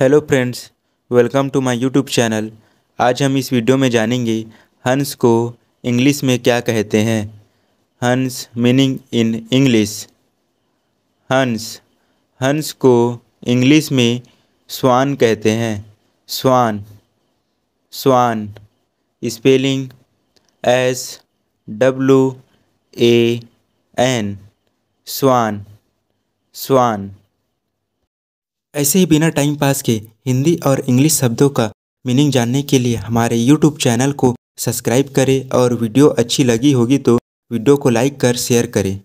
hello friends welcome to my YouTube channel आज हम इस वीडियो में जानेंगे हंस को इंग्लिश में क्या कहते हैं हंस मीनिंग इन इंग्लिश हंस हंस को इंग्लिश में स्वान कहते हैं swan swan spelling S W A N swan swan ऐसे ही बिना टाइम पास के हिंदी और इंग्लिश शब्दों का मीनिंग जानने के लिए हमारे यूट्यूब चैनल को सब्सक्राइब करें और वीडियो अच्छी लगी होगी तो वीडियो को लाइक कर शेयर करें